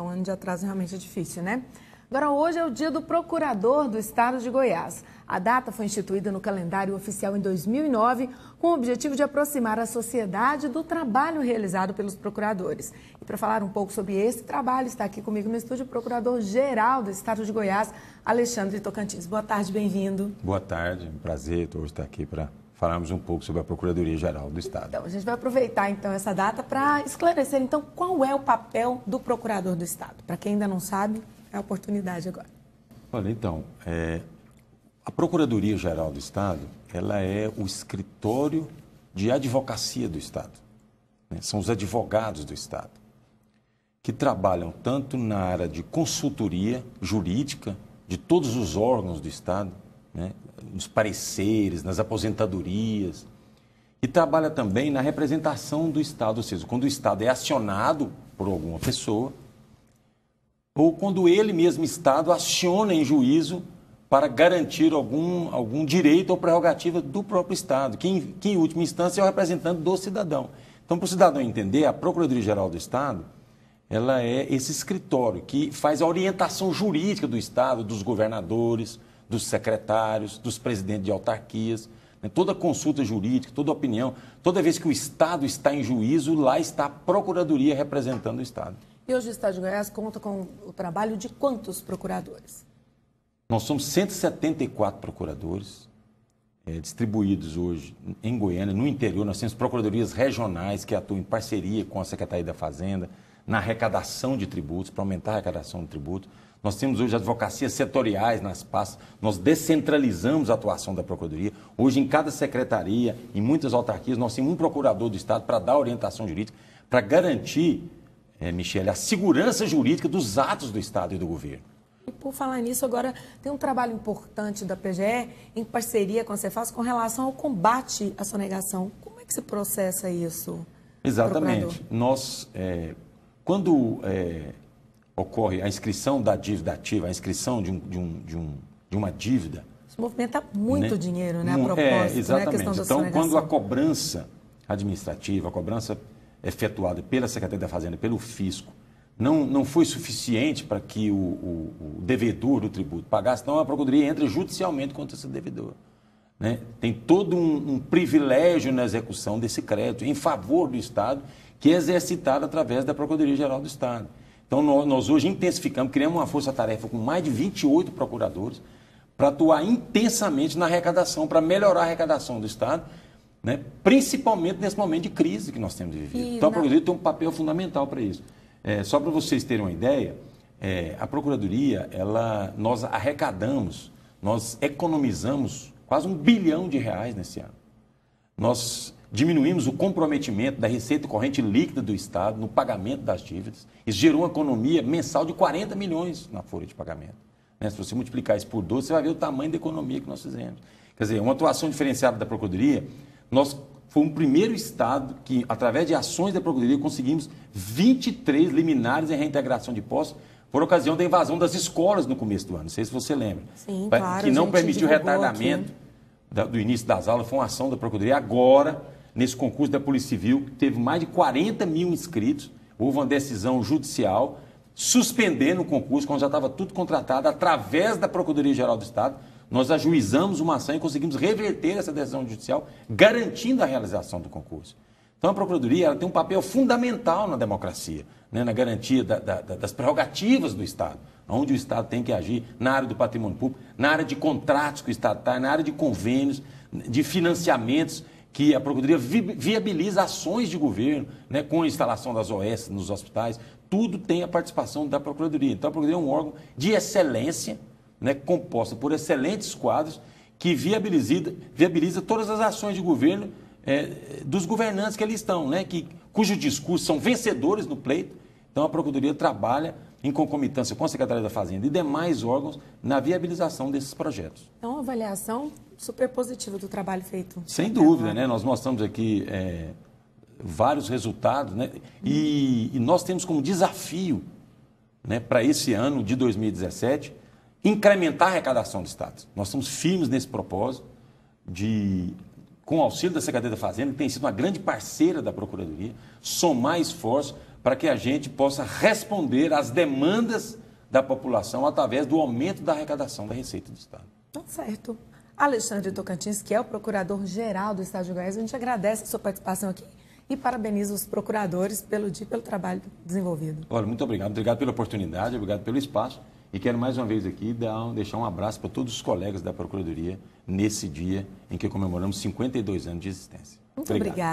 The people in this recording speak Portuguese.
Então, um ano de atraso realmente é difícil, né? Agora, hoje é o dia do Procurador do Estado de Goiás. A data foi instituída no calendário oficial em 2009 com o objetivo de aproximar a sociedade do trabalho realizado pelos procuradores. E para falar um pouco sobre esse trabalho, está aqui comigo no estúdio o Procurador-Geral do Estado de Goiás, Alexandre Tocantins. Boa tarde, bem-vindo. Boa tarde, um prazer hoje estar aqui para falarmos um pouco sobre a Procuradoria Geral do Estado. Então, a gente vai aproveitar então essa data para esclarecer então qual é o papel do Procurador do Estado. Para quem ainda não sabe, é a oportunidade agora. Olha, então, é, a Procuradoria Geral do Estado, ela é o escritório de advocacia do Estado. Né? São os advogados do Estado que trabalham tanto na área de consultoria jurídica de todos os órgãos do Estado, né? nos pareceres, nas aposentadorias. E trabalha também na representação do Estado, ou seja, quando o Estado é acionado por alguma pessoa, ou quando ele mesmo, Estado, aciona em juízo para garantir algum, algum direito ou prerrogativa do próprio Estado, que em, que em última instância é o representante do cidadão. Então, para o cidadão entender, a Procuradoria-Geral do Estado ela é esse escritório que faz a orientação jurídica do Estado, dos governadores, dos secretários, dos presidentes de autarquias. Né? Toda consulta jurídica, toda opinião, toda vez que o Estado está em juízo, lá está a Procuradoria representando o Estado. E hoje o Estado de Goiás conta com o trabalho de quantos procuradores? Nós somos 174 procuradores é, distribuídos hoje em Goiânia, no interior. Nós temos procuradorias regionais que atuam em parceria com a Secretaria da Fazenda na arrecadação de tributos, para aumentar a arrecadação de tributos. Nós temos hoje advocacias setoriais nas PAS, nós descentralizamos a atuação da Procuradoria. Hoje, em cada secretaria, em muitas autarquias, nós temos um procurador do Estado para dar orientação jurídica, para garantir, é, Michele, a segurança jurídica dos atos do Estado e do governo. E por falar nisso, agora tem um trabalho importante da PGE, em parceria com a Cefaz, com relação ao combate à sonegação. Como é que se processa isso? Exatamente. Nós, é, quando. É, ocorre a inscrição da dívida ativa, a inscrição de, um, de, um, de, um, de uma dívida. Isso movimenta muito né? dinheiro, né? A propósito, é, exatamente. Né? A então, quando a cobrança administrativa, a cobrança efetuada pela Secretaria da Fazenda, pelo fisco, não, não foi suficiente para que o, o, o, devedor do tributo pagasse, então a Procuradoria entra judicialmente contra esse devedor. Né? Tem todo um, um, privilégio na execução desse crédito em favor do Estado, que é exercitado através da Procuradoria-Geral do Estado. Então, nós hoje intensificamos, criamos uma força-tarefa com mais de 28 procuradores para atuar intensamente na arrecadação, para melhorar a arrecadação do Estado, né? principalmente nesse momento de crise que nós temos vivido. E então, a Procuradoria tem um papel fundamental para isso. É, só para vocês terem uma ideia, é, a Procuradoria, ela, nós arrecadamos, nós economizamos quase um bilhão de reais nesse ano. Nós diminuímos o comprometimento da receita corrente líquida do Estado no pagamento das dívidas. Isso gerou uma economia mensal de 40 milhões na folha de pagamento. Né? Se você multiplicar isso por 12, você vai ver o tamanho da economia que nós fizemos. Quer dizer, uma atuação diferenciada da Procuradoria, nós fomos o primeiro Estado que, através de ações da Procuradoria, conseguimos 23 liminares em reintegração de postos por ocasião da invasão das escolas no começo do ano. Não sei se você lembra. Sim, claro, que não permitiu retardamento aqui. do início das aulas, foi uma ação da Procuradoria. Agora nesse concurso da Polícia Civil, que teve mais de 40 mil inscritos. Houve uma decisão judicial suspendendo o concurso, quando já estava tudo contratado, através da Procuradoria-Geral do Estado. Nós ajuizamos uma ação e conseguimos reverter essa decisão judicial, garantindo a realização do concurso. Então, a Procuradoria ela tem um papel fundamental na democracia, né, na garantia da, da, das prerrogativas do Estado, onde o Estado tem que agir na área do patrimônio público, na área de contratos que o Estado está, na área de convênios, de financiamentos que a Procuradoria viabiliza ações de governo, né, com a instalação das OS nos hospitais, tudo tem a participação da Procuradoria. Então, a Procuradoria é um órgão de excelência, né, composta por excelentes quadros, que viabiliza, viabiliza todas as ações de governo é, dos governantes que ali estão, né, que, cujo discurso são vencedores no pleito. Então, a Procuradoria trabalha em concomitância com a Secretaria da Fazenda e demais órgãos, na viabilização desses projetos. Então, uma avaliação super positiva do trabalho feito. Sem dúvida, né? Nós mostramos aqui é, vários resultados, né? E, e, nós temos como desafio, né, para esse ano de 2017, incrementar a arrecadação do Estado. Nós estamos firmes nesse propósito de com o auxílio da Secretaria da Fazenda, que tem sido uma grande parceira da Procuradoria, somar esforços para que a gente possa responder às demandas da população através do aumento da arrecadação da Receita do Estado. Tá certo. Alexandre Tocantins, que é o procurador-geral do Estado de Goiás, a gente agradece a sua participação aqui e parabeniza os procuradores pelo dia pelo trabalho desenvolvido. Olha, muito obrigado. Obrigado pela oportunidade, obrigado pelo espaço. E quero mais uma vez aqui dar, deixar um abraço para todos os colegas da Procuradoria nesse dia em que comemoramos 52 anos de existência. Muito obrigado. obrigado.